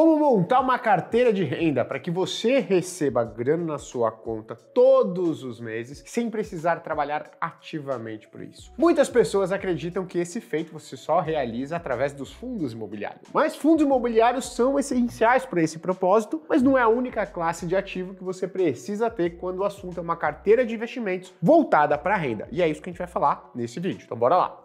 Como montar uma carteira de renda para que você receba grana na sua conta todos os meses sem precisar trabalhar ativamente por isso. Muitas pessoas acreditam que esse feito você só realiza através dos fundos imobiliários. Mas fundos imobiliários são essenciais para esse propósito, mas não é a única classe de ativo que você precisa ter quando o assunto é uma carteira de investimentos voltada para renda. E é isso que a gente vai falar nesse vídeo. Então bora lá.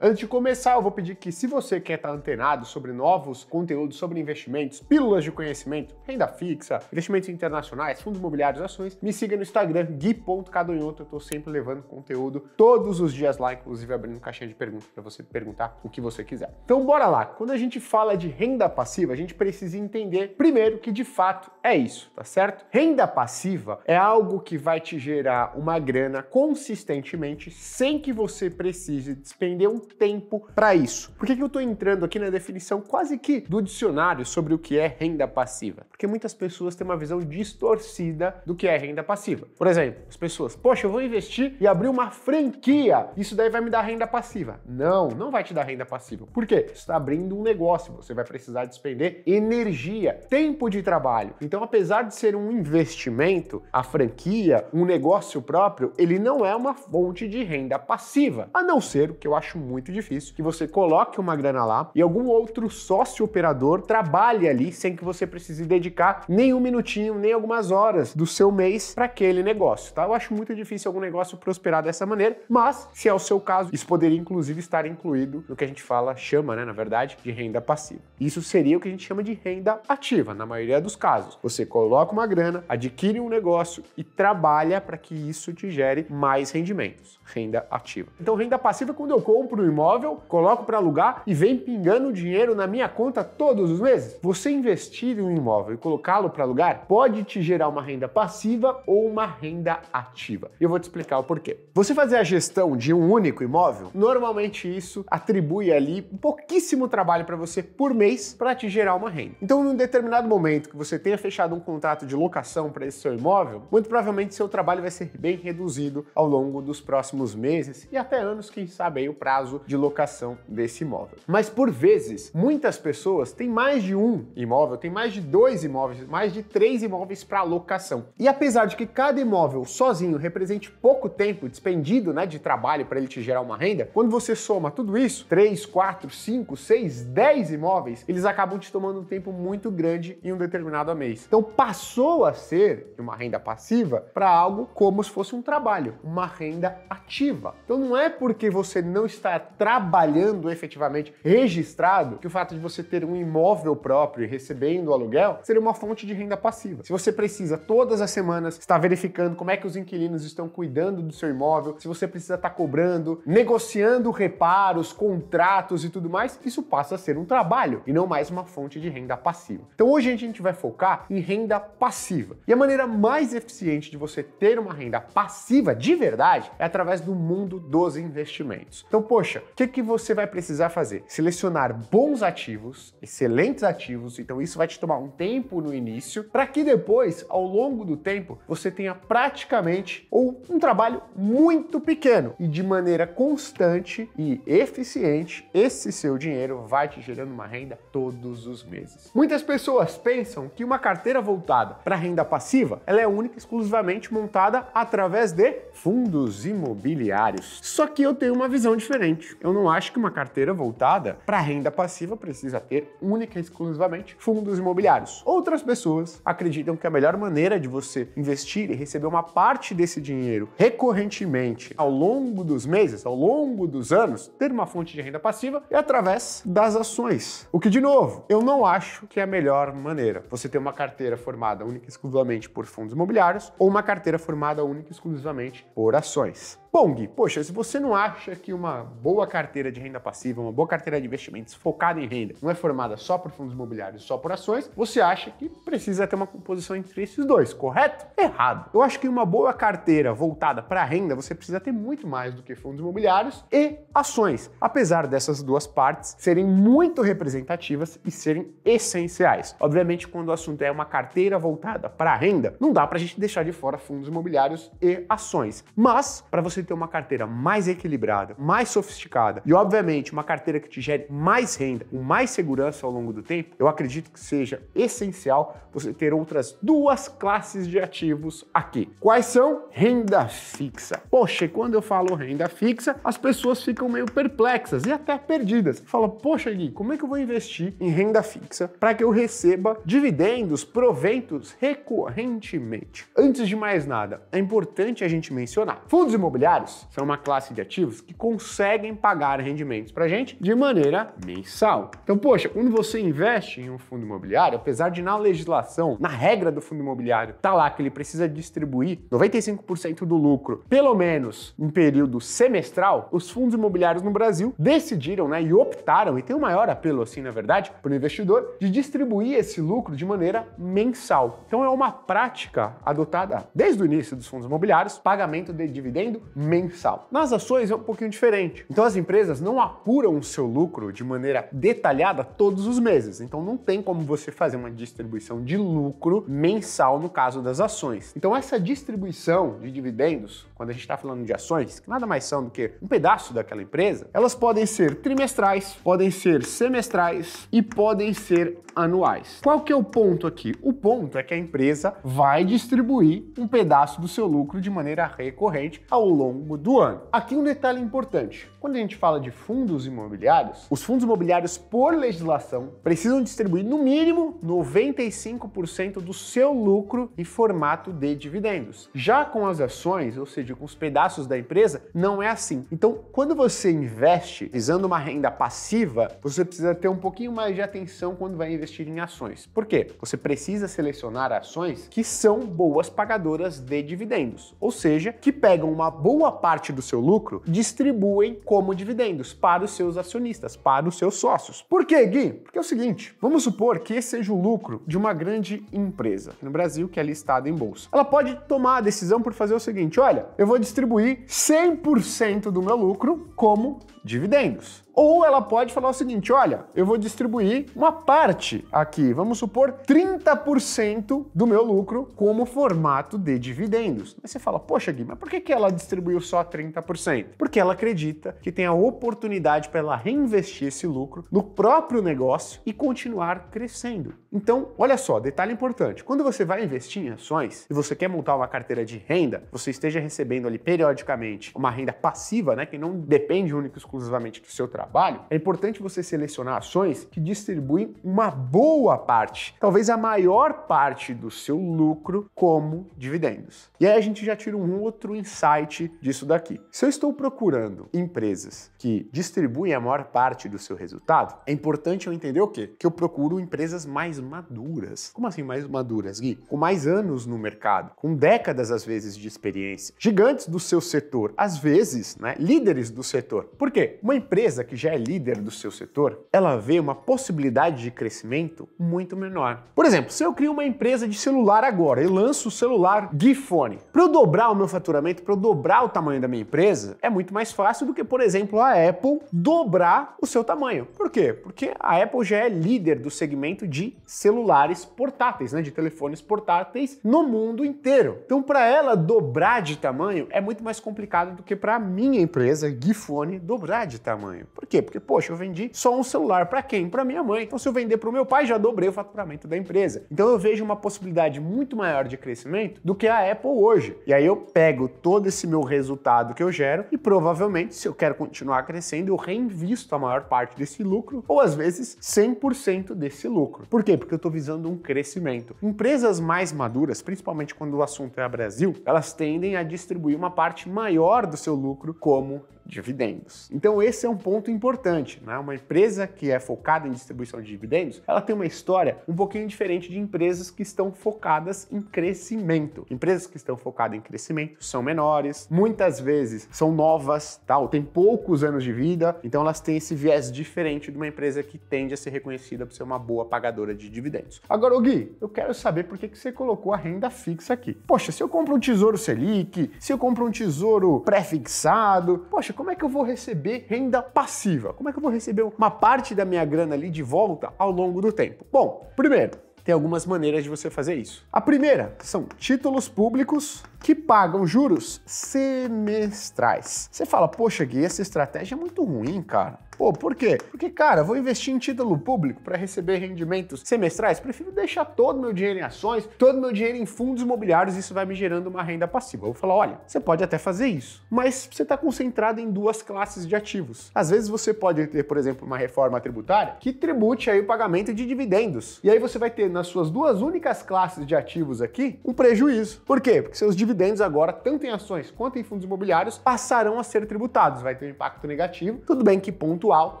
Antes de começar, eu vou pedir que, se você quer estar antenado sobre novos conteúdos sobre investimentos, pílulas de conhecimento, renda fixa, investimentos internacionais, fundos imobiliários, ações, me siga no Instagram, gui.cadonhoto. Eu estou sempre levando conteúdo todos os dias lá, inclusive abrindo caixinha de perguntas para você perguntar o que você quiser. Então, bora lá. Quando a gente fala de renda passiva, a gente precisa entender, primeiro, que de fato é isso, tá certo? Renda passiva é algo que vai te gerar uma grana consistentemente sem que você precise despender um tempo para isso. Por que, que eu estou entrando aqui na definição quase que do dicionário sobre o que é renda passiva? Porque muitas pessoas têm uma visão distorcida do que é renda passiva. Por exemplo, as pessoas, poxa, eu vou investir e abrir uma franquia, isso daí vai me dar renda passiva. Não, não vai te dar renda passiva. Por quê? Você está abrindo um negócio, você vai precisar despender energia, tempo de trabalho. Então, apesar de ser um investimento, a franquia, um negócio próprio, ele não é uma fonte de renda passiva, a não ser o que eu acho muito muito difícil, que você coloque uma grana lá e algum outro sócio operador trabalhe ali sem que você precise dedicar nem um minutinho, nem algumas horas do seu mês para aquele negócio, tá? Eu acho muito difícil algum negócio prosperar dessa maneira, mas se é o seu caso, isso poderia inclusive estar incluído no que a gente fala, chama, né, na verdade, de renda passiva. Isso seria o que a gente chama de renda ativa, na maioria dos casos. Você coloca uma grana, adquire um negócio e trabalha para que isso te gere mais rendimentos, renda ativa. Então, renda passiva é quando eu compro compro imóvel, coloco para alugar e vem pingando dinheiro na minha conta todos os meses? Você investir em um imóvel e colocá-lo para alugar pode te gerar uma renda passiva ou uma renda ativa. Eu vou te explicar o porquê. Você fazer a gestão de um único imóvel, normalmente isso atribui ali um pouquíssimo trabalho para você por mês para te gerar uma renda. Então, num determinado momento que você tenha fechado um contrato de locação para esse seu imóvel, muito provavelmente seu trabalho vai ser bem reduzido ao longo dos próximos meses e até anos, quem sabe aí o prazo caso de locação desse imóvel. Mas por vezes, muitas pessoas têm mais de um imóvel, têm mais de dois imóveis, mais de três imóveis para locação. E apesar de que cada imóvel sozinho represente pouco tempo despendido né, de trabalho para ele te gerar uma renda, quando você soma tudo isso, três, quatro, cinco, seis, dez imóveis, eles acabam te tomando um tempo muito grande em um determinado mês. Então passou a ser uma renda passiva para algo como se fosse um trabalho, uma renda ativa. Então não é porque você não está trabalhando efetivamente registrado, que o fato de você ter um imóvel próprio e recebendo aluguel seria uma fonte de renda passiva. Se você precisa todas as semanas estar verificando como é que os inquilinos estão cuidando do seu imóvel, se você precisa estar cobrando, negociando reparos, contratos e tudo mais, isso passa a ser um trabalho e não mais uma fonte de renda passiva. Então hoje a gente vai focar em renda passiva. E a maneira mais eficiente de você ter uma renda passiva de verdade é através do mundo dos investimentos. Então, poxa, Poxa, o que, que você vai precisar fazer? Selecionar bons ativos, excelentes ativos, então isso vai te tomar um tempo no início, para que depois, ao longo do tempo, você tenha praticamente ou um trabalho muito pequeno e de maneira constante e eficiente, esse seu dinheiro vai te gerando uma renda todos os meses. Muitas pessoas pensam que uma carteira voltada para renda passiva, ela é única e exclusivamente montada através de fundos imobiliários. Só que eu tenho uma visão diferente eu não acho que uma carteira voltada para renda passiva precisa ter única e exclusivamente fundos imobiliários. Outras pessoas acreditam que a melhor maneira de você investir e receber uma parte desse dinheiro recorrentemente ao longo dos meses, ao longo dos anos, ter uma fonte de renda passiva é através das ações. O que, de novo, eu não acho que é a melhor maneira. Você ter uma carteira formada única e exclusivamente por fundos imobiliários ou uma carteira formada única e exclusivamente por ações. Bom, Gui, poxa, se você não acha que uma boa carteira de renda passiva, uma boa carteira de investimentos focada em renda, não é formada só por fundos imobiliários, só por ações, você acha que precisa ter uma composição entre esses dois, correto? Errado. Eu acho que uma boa carteira voltada para renda, você precisa ter muito mais do que fundos imobiliários e ações, apesar dessas duas partes serem muito representativas e serem essenciais. Obviamente, quando o assunto é uma carteira voltada para renda, não dá para a gente deixar de fora fundos imobiliários e ações, mas para você ter uma carteira mais equilibrada, mais sofisticada e, obviamente, uma carteira que te gere mais renda, com mais segurança ao longo do tempo, eu acredito que seja essencial você ter outras duas classes de ativos aqui. Quais são? Renda fixa. Poxa, quando eu falo renda fixa, as pessoas ficam meio perplexas e até perdidas. Fala, poxa, Gui, como é que eu vou investir em renda fixa para que eu receba dividendos, proventos recorrentemente? Antes de mais nada, é importante a gente mencionar fundos imobiliários imobiliários são uma classe de ativos que conseguem pagar rendimentos para gente de maneira mensal. Então, poxa, quando você investe em um fundo imobiliário, apesar de na legislação, na regra do fundo imobiliário, tá lá que ele precisa distribuir 95% do lucro, pelo menos em período semestral, os fundos imobiliários no Brasil decidiram, né, e optaram e tem o um maior apelo assim, na verdade, para o investidor de distribuir esse lucro de maneira mensal. Então é uma prática adotada desde o início dos fundos imobiliários, pagamento de dividendo mensal. Nas ações é um pouquinho diferente. Então as empresas não apuram o seu lucro de maneira detalhada todos os meses. Então não tem como você fazer uma distribuição de lucro mensal no caso das ações. Então essa distribuição de dividendos, quando a gente está falando de ações, que nada mais são do que um pedaço daquela empresa, elas podem ser trimestrais, podem ser semestrais e podem ser anuais. Qual que é o ponto aqui? O ponto é que a empresa vai distribuir um pedaço do seu lucro de maneira recorrente ao longo longo do ano. Aqui um detalhe importante: quando a gente fala de fundos imobiliários, os fundos imobiliários, por legislação, precisam distribuir no mínimo 95% do seu lucro em formato de dividendos. Já com as ações, ou seja, com os pedaços da empresa, não é assim. Então, quando você investe visando uma renda passiva, você precisa ter um pouquinho mais de atenção quando vai investir em ações. Por quê? Você precisa selecionar ações que são boas pagadoras de dividendos, ou seja, que pegam uma boa boa parte do seu lucro, distribuem como dividendos para os seus acionistas, para os seus sócios. Por quê, Gui? Porque é o seguinte, vamos supor que esse seja o lucro de uma grande empresa no Brasil que é listada em bolsa. Ela pode tomar a decisão por fazer o seguinte, olha, eu vou distribuir 100% do meu lucro como dividendos. Ou ela pode falar o seguinte: olha, eu vou distribuir uma parte aqui, vamos supor 30% do meu lucro como formato de dividendos. Mas você fala, poxa, Gui, mas por que, que ela distribuiu só 30%? Porque ela acredita que tem a oportunidade para ela reinvestir esse lucro no próprio negócio e continuar crescendo. Então, olha só, detalhe importante: quando você vai investir em ações e você quer montar uma carteira de renda, você esteja recebendo ali periodicamente uma renda passiva, né, que não depende única e exclusivamente do seu trabalho trabalho, é importante você selecionar ações que distribuem uma boa parte, talvez a maior parte do seu lucro como dividendos. E aí a gente já tira um outro insight disso daqui. Se eu estou procurando empresas que distribuem a maior parte do seu resultado, é importante eu entender o quê? Que eu procuro empresas mais maduras. Como assim mais maduras, Gui? Com mais anos no mercado, com décadas às vezes de experiência, gigantes do seu setor, às vezes, né, líderes do setor. Por quê? Uma empresa que que já é líder do seu setor, ela vê uma possibilidade de crescimento muito menor. Por exemplo, se eu crio uma empresa de celular agora e lanço o celular Gifone, para eu dobrar o meu faturamento, para eu dobrar o tamanho da minha empresa, é muito mais fácil do que, por exemplo, a Apple dobrar o seu tamanho. Por quê? Porque a Apple já é líder do segmento de celulares portáteis, né, de telefones portáteis no mundo inteiro. Então, para ela dobrar de tamanho é muito mais complicado do que para a minha empresa Gifone dobrar de tamanho. Por quê? Porque, poxa, eu vendi só um celular para quem? Para minha mãe. Então, se eu vender para o meu pai, já dobrei o faturamento da empresa. Então, eu vejo uma possibilidade muito maior de crescimento do que a Apple hoje. E aí eu pego todo esse meu resultado que eu gero e provavelmente, se eu quero continuar crescendo, eu reinvisto a maior parte desse lucro ou às vezes 100% desse lucro. Por quê? Porque eu estou visando um crescimento. Empresas mais maduras, principalmente quando o assunto é Brasil, elas tendem a distribuir uma parte maior do seu lucro como dividendos. Então esse é um ponto importante, né? Uma empresa que é focada em distribuição de dividendos, ela tem uma história um pouquinho diferente de empresas que estão focadas em crescimento. Empresas que estão focadas em crescimento são menores, muitas vezes são novas, tal, tá? tem poucos anos de vida, então elas têm esse viés diferente de uma empresa que tende a ser reconhecida por ser uma boa pagadora de dividendos. Agora, Gui, eu quero saber por que, que você colocou a renda fixa aqui. Poxa, se eu compro um tesouro Selic, se eu compro um tesouro pré-fixado, poxa, como é que eu vou receber renda passiva? Como é que eu vou receber uma parte da minha grana ali de volta ao longo do tempo? Bom, primeiro, tem algumas maneiras de você fazer isso. A primeira são títulos públicos que pagam juros semestrais. Você fala, poxa, Gui, essa estratégia é muito ruim, cara. Pô, por quê? Porque, cara, vou investir em título público para receber rendimentos semestrais, prefiro deixar todo meu dinheiro em ações, todo meu dinheiro em fundos imobiliários, isso vai me gerando uma renda passiva. Eu vou falar, olha, você pode até fazer isso, mas você está concentrado em duas classes de ativos. Às vezes você pode ter, por exemplo, uma reforma tributária que tribute aí o pagamento de dividendos. E aí você vai ter nas suas duas únicas classes de ativos aqui um prejuízo. Por quê? Porque seus dividendos dividendos agora, tanto em ações quanto em fundos imobiliários, passarão a ser tributados. Vai ter um impacto negativo, tudo bem que pontual,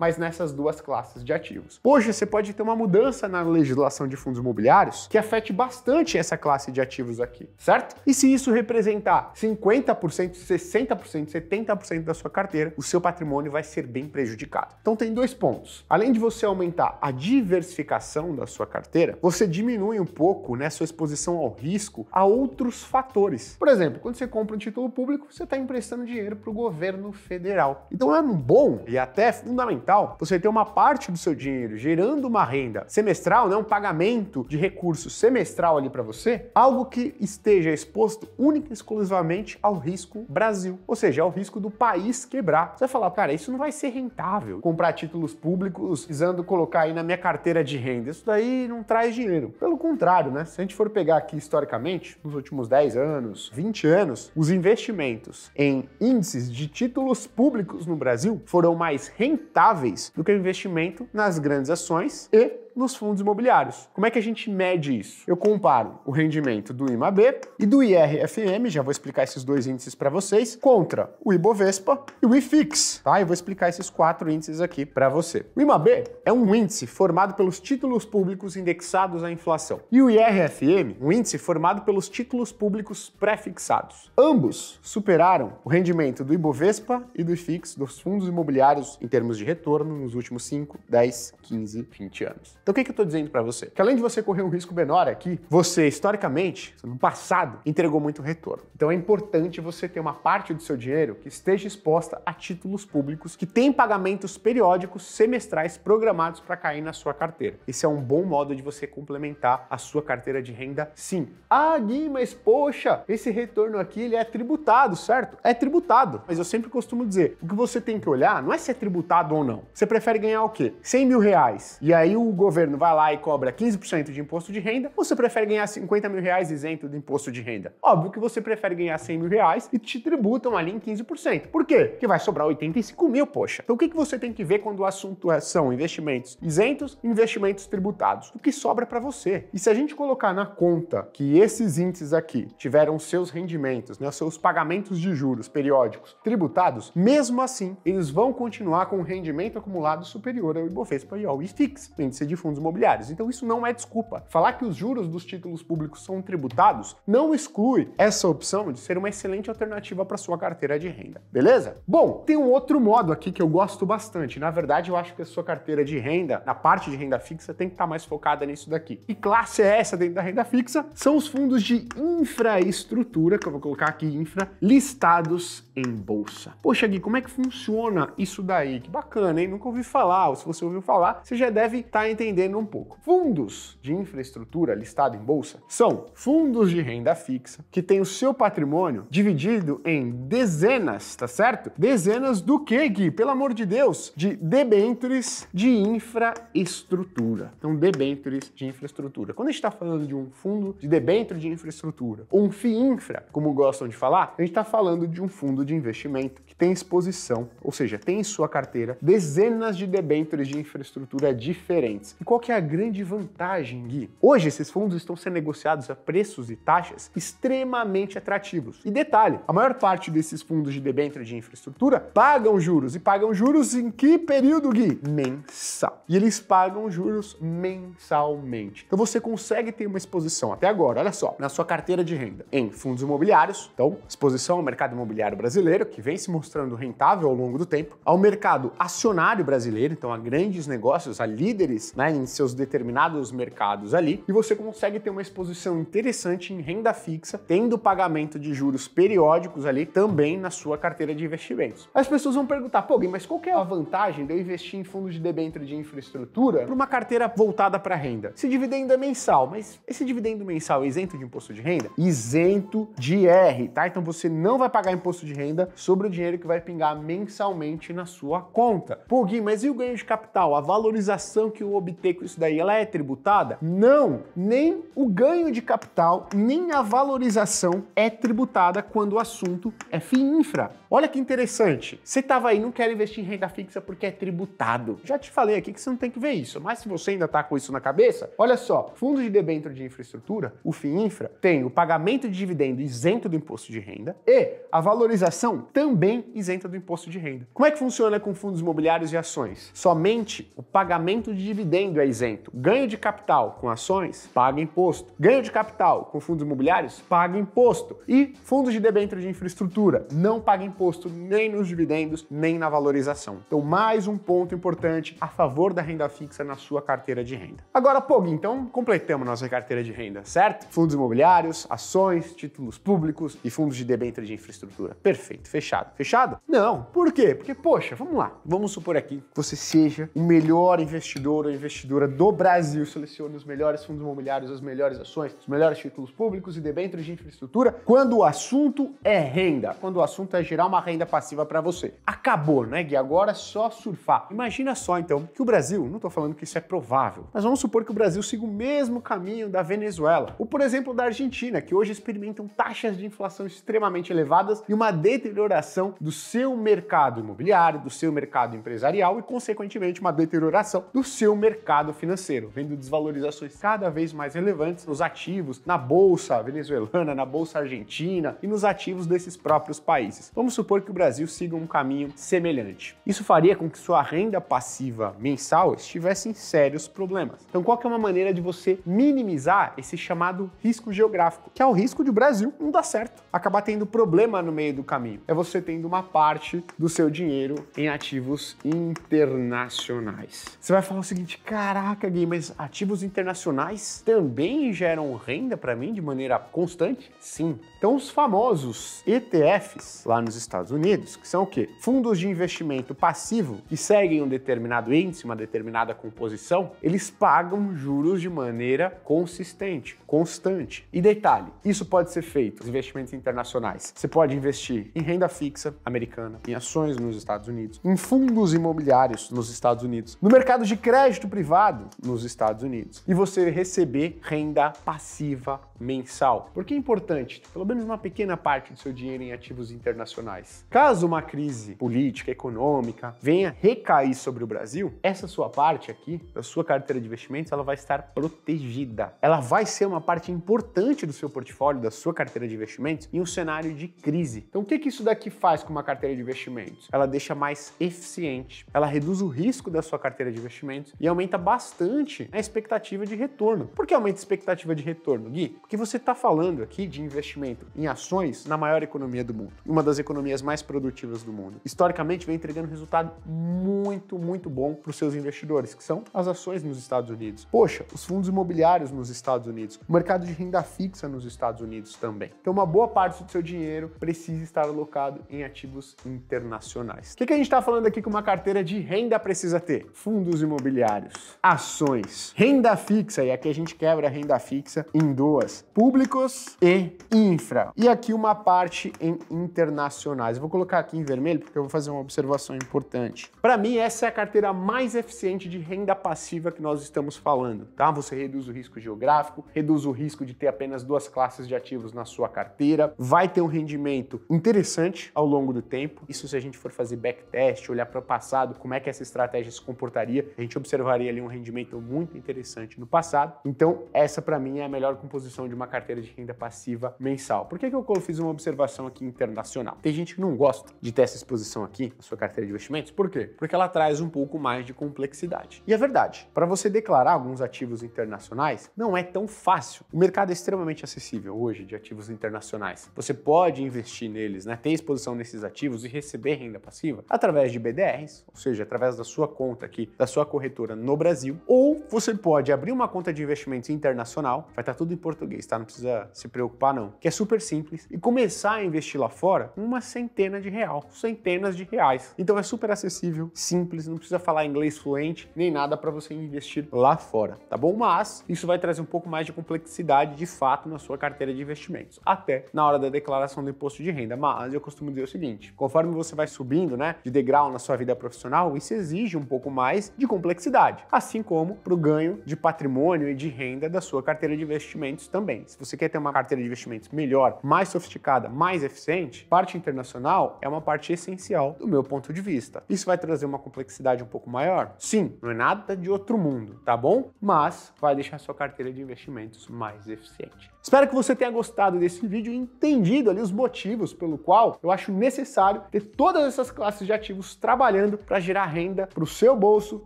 mas nessas duas classes de ativos. Hoje você pode ter uma mudança na legislação de fundos imobiliários que afete bastante essa classe de ativos aqui, certo? E se isso representar 50%, 60%, 70% da sua carteira, o seu patrimônio vai ser bem prejudicado. Então tem dois pontos. Além de você aumentar a diversificação da sua carteira, você diminui um pouco né, sua exposição ao risco a outros fatores por exemplo, quando você compra um título público, você está emprestando dinheiro para o governo federal. Então é bom e até fundamental você ter uma parte do seu dinheiro gerando uma renda semestral, né, um pagamento de recursos semestral ali para você, algo que esteja exposto única e exclusivamente ao risco Brasil, ou seja, ao risco do país quebrar. Você vai falar, cara, isso não vai ser rentável comprar títulos públicos usando colocar aí na minha carteira de renda. Isso daí não traz dinheiro. Pelo contrário, né? Se a gente for pegar aqui historicamente, nos últimos 10 anos, últimos 20 anos, os investimentos em índices de títulos públicos no Brasil foram mais rentáveis do que o investimento nas grandes ações e nos fundos imobiliários. Como é que a gente mede isso? Eu comparo o rendimento do IMAB e do IRFM, já vou explicar esses dois índices para vocês, contra o Ibovespa e o IFIX, tá? Eu vou explicar esses quatro índices aqui para você. O IMAB é um índice formado pelos títulos públicos indexados à inflação e o IRFM, um índice formado pelos títulos públicos pré-fixados. Ambos superaram o rendimento do Ibovespa e do IFIX dos fundos imobiliários em termos de retorno nos últimos 5, 10, 15, 20 anos. Então o que, que eu estou dizendo para você? Que além de você correr um risco menor aqui, você historicamente, no passado, entregou muito retorno. Então é importante você ter uma parte do seu dinheiro que esteja exposta a títulos públicos que têm pagamentos periódicos semestrais programados para cair na sua carteira. Esse é um bom modo de você complementar a sua carteira de renda, sim. Ah, Gui, mas poxa, esse retorno aqui ele é tributado, certo? É tributado, mas eu sempre costumo dizer, o que você tem que olhar não é se é tributado ou não. Você prefere ganhar o quê? 100 mil reais. E aí o governo governo vai lá e cobra 15% de imposto de renda, você prefere ganhar 50 mil reais isento do imposto de renda? Óbvio que você prefere ganhar 100 mil reais e te tributam ali em 15%. Por quê? Porque vai sobrar 85 mil, poxa. Então o que, que você tem que ver quando o assunto é, são investimentos isentos investimentos tributados? O que sobra para você? E se a gente colocar na conta que esses índices aqui tiveram seus rendimentos, né, seus pagamentos de juros periódicos tributados, mesmo assim, eles vão continuar com um rendimento acumulado superior ao Ibovespa e ao IFIX, índice de fundos imobiliários. Então isso não é desculpa. Falar que os juros dos títulos públicos são tributados não exclui essa opção de ser uma excelente alternativa para sua carteira de renda, beleza? Bom, tem um outro modo aqui que eu gosto bastante. Na verdade, eu acho que a sua carteira de renda, na parte de renda fixa, tem que estar tá mais focada nisso daqui. E classe é essa dentro da renda fixa? São os fundos de infraestrutura, que eu vou colocar aqui infra, listados em bolsa. Poxa, Gui, como é que funciona isso daí? Que bacana, hein? Nunca ouvi falar, ou se você ouviu falar, você já deve estar tá entendendo entendendo um pouco. Fundos de infraestrutura listado em bolsa são fundos de renda fixa que têm o seu patrimônio dividido em dezenas, tá certo? Dezenas do que, Gui? Pelo amor de Deus, de debêntures de infraestrutura. Então, debêntures de infraestrutura. Quando a gente está falando de um fundo de debênture de infraestrutura, ou um FIINFRA, como gostam de falar, a gente está falando de um fundo de investimento que tem exposição, ou seja, tem em sua carteira dezenas de debêntures de infraestrutura diferentes. E qual que é a grande vantagem, Gui? Hoje, esses fundos estão sendo negociados a preços e taxas extremamente atrativos. E detalhe, a maior parte desses fundos de debênture de infraestrutura pagam juros. E pagam juros em que período, Gui? Mensal. E eles pagam juros mensalmente. Então você consegue ter uma exposição até agora, olha só, na sua carteira de renda em fundos imobiliários, então exposição ao mercado imobiliário brasileiro, que vem se mostrando rentável ao longo do tempo, ao mercado acionário brasileiro, então a grandes negócios, a líderes, né, em seus determinados mercados ali, e você consegue ter uma exposição interessante em renda fixa, tendo pagamento de juros periódicos ali também na sua carteira de investimentos. As pessoas vão perguntar, pô, mas qual é a vantagem de eu investir em fundos de debênture de infraestrutura para uma carteira voltada para renda? esse dividendo é mensal, mas esse dividendo mensal é isento de imposto de renda? Isento de R, tá? Então você não vai pagar imposto de renda sobre o dinheiro que vai pingar mensalmente na sua conta. Pô, Gui, mas e o ganho de capital? A valorização que eu obtenho ter com isso daí, ela é tributada? Não, nem o ganho de capital, nem a valorização é tributada quando o assunto é FII infra. Olha que interessante. Você estava aí, não quer investir em renda fixa porque é tributado. Já te falei aqui que você não tem que ver isso, mas se você ainda está com isso na cabeça, olha só, fundo de debênture de infraestrutura, o FII infra, tem o pagamento de dividendo isento do imposto de renda e a valorização também isenta do imposto de renda. Como é que funciona com fundos imobiliários e ações? Somente o pagamento de dividendo dividendo é isento. Ganho de capital com ações paga imposto. Ganho de capital com fundos imobiliários paga imposto. E fundos de debênture de infraestrutura não paga imposto nem nos dividendos, nem na valorização. Então, mais um ponto importante a favor da renda fixa na sua carteira de renda. Agora, Pog, então completamos nossa carteira de renda, certo? Fundos imobiliários, ações, títulos públicos e fundos de debênture de infraestrutura. Perfeito, fechado. Fechado? Não. Por quê? Porque, poxa, vamos lá. Vamos supor aqui que você seja o melhor investidor ou investidor investidora do Brasil seleciona os melhores fundos imobiliários, as melhores ações, os melhores títulos públicos e debêntures de infraestrutura quando o assunto é renda, quando o assunto é gerar uma renda passiva para você. Acabou, né, Gui? Agora é só surfar. Imagina só, então, que o Brasil, não estou falando que isso é provável, mas vamos supor que o Brasil siga o mesmo caminho da Venezuela, ou por exemplo da Argentina, que hoje experimentam taxas de inflação extremamente elevadas e uma deterioração do seu mercado imobiliário, do seu mercado empresarial e, consequentemente, uma deterioração do seu mercado mercado financeiro, vendo desvalorizações cada vez mais relevantes nos ativos, na bolsa venezuelana, na bolsa argentina e nos ativos desses próprios países. Vamos supor que o Brasil siga um caminho semelhante. Isso faria com que sua renda passiva mensal estivesse em sérios problemas. Então, qual que é uma maneira de você minimizar esse chamado risco geográfico, que é o risco de o Brasil não dar certo, acabar tendo problema no meio do caminho? É você tendo uma parte do seu dinheiro em ativos internacionais. Você vai falar o seguinte, Caraca, Gui, mas ativos internacionais também geram renda para mim de maneira constante? Sim, então, os famosos ETFs lá nos Estados Unidos, que são o quê? Fundos de investimento passivo que seguem um determinado índice, uma determinada composição, eles pagam juros de maneira consistente, constante. E detalhe, isso pode ser feito, investimentos internacionais. Você pode investir em renda fixa americana, em ações nos Estados Unidos, em fundos imobiliários nos Estados Unidos, no mercado de crédito privado nos Estados Unidos, e você receber renda passiva mensal. Por que é importante? Pelo menos uma pequena parte do seu dinheiro em ativos internacionais. Caso uma crise política, econômica venha recair sobre o Brasil, essa sua parte aqui, da sua carteira de investimentos, ela vai estar protegida. Ela vai ser uma parte importante do seu portfólio, da sua carteira de investimentos, em um cenário de crise. Então, o que, que isso daqui faz com uma carteira de investimentos? Ela deixa mais eficiente, ela reduz o risco da sua carteira de investimentos e aumenta bastante a expectativa de retorno. Por que aumenta a expectativa de retorno, Gui? Porque você está falando aqui de investimento em ações na maior economia do mundo, uma das economias mais produtivas do mundo. Historicamente, vem entregando resultado muito, muito bom para os seus investidores, que são as ações nos Estados Unidos. Poxa, os fundos imobiliários nos Estados Unidos, o mercado de renda fixa nos Estados Unidos também. Então, uma boa parte do seu dinheiro precisa estar alocado em ativos internacionais. O que, que a gente está falando aqui que uma carteira de renda precisa ter? Fundos imobiliários, ações, renda fixa, e aqui a gente quebra a renda fixa em duas públicos e infra. E aqui uma parte em internacionais. Eu vou colocar aqui em vermelho porque eu vou fazer uma observação importante. Para mim, essa é a carteira mais eficiente de renda passiva que nós estamos falando, tá? Você reduz o risco geográfico, reduz o risco de ter apenas duas classes de ativos na sua carteira, vai ter um rendimento interessante ao longo do tempo. Isso se a gente for fazer backtest, olhar para o passado, como é que essa estratégia se comportaria, a gente observaria ali um rendimento muito interessante no passado. Então, essa para mim é a melhor composição de uma carteira de renda passiva mensal. Por que, que eu fiz uma observação aqui internacional? Tem gente que não gosta de ter essa exposição aqui na sua carteira de investimentos. Por quê? Porque ela traz um pouco mais de complexidade. E é verdade, para você declarar alguns ativos internacionais, não é tão fácil. O mercado é extremamente acessível hoje de ativos internacionais. Você pode investir neles, né, ter exposição nesses ativos e receber renda passiva através de BDRs, ou seja, através da sua conta aqui, da sua corretora no Brasil, ou você pode abrir uma conta de investimentos internacional, vai estar tudo em português mês, tá? Não precisa se preocupar, não. Que é super simples. E começar a investir lá fora uma centena de real, centenas de reais. Então é super acessível, simples, não precisa falar inglês fluente, nem nada para você investir lá fora, tá bom? Mas isso vai trazer um pouco mais de complexidade de fato na sua carteira de investimentos, até na hora da declaração do imposto de renda. Mas eu costumo dizer o seguinte: conforme você vai subindo, né, de degrau na sua vida profissional, isso exige um pouco mais de complexidade, assim como para o ganho de patrimônio e de renda da sua carteira de investimentos também também. Se você quer ter uma carteira de investimentos melhor, mais sofisticada, mais eficiente, parte internacional é uma parte essencial do meu ponto de vista. Isso vai trazer uma complexidade um pouco maior? Sim, não é nada de outro mundo, tá bom? Mas vai deixar sua carteira de investimentos mais eficiente. Espero que você tenha gostado desse vídeo e entendido ali os motivos pelo qual eu acho necessário ter todas essas classes de ativos trabalhando para gerar renda para o seu bolso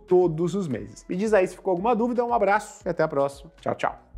todos os meses. Me diz aí se ficou alguma dúvida, um abraço e até a próxima. Tchau, tchau.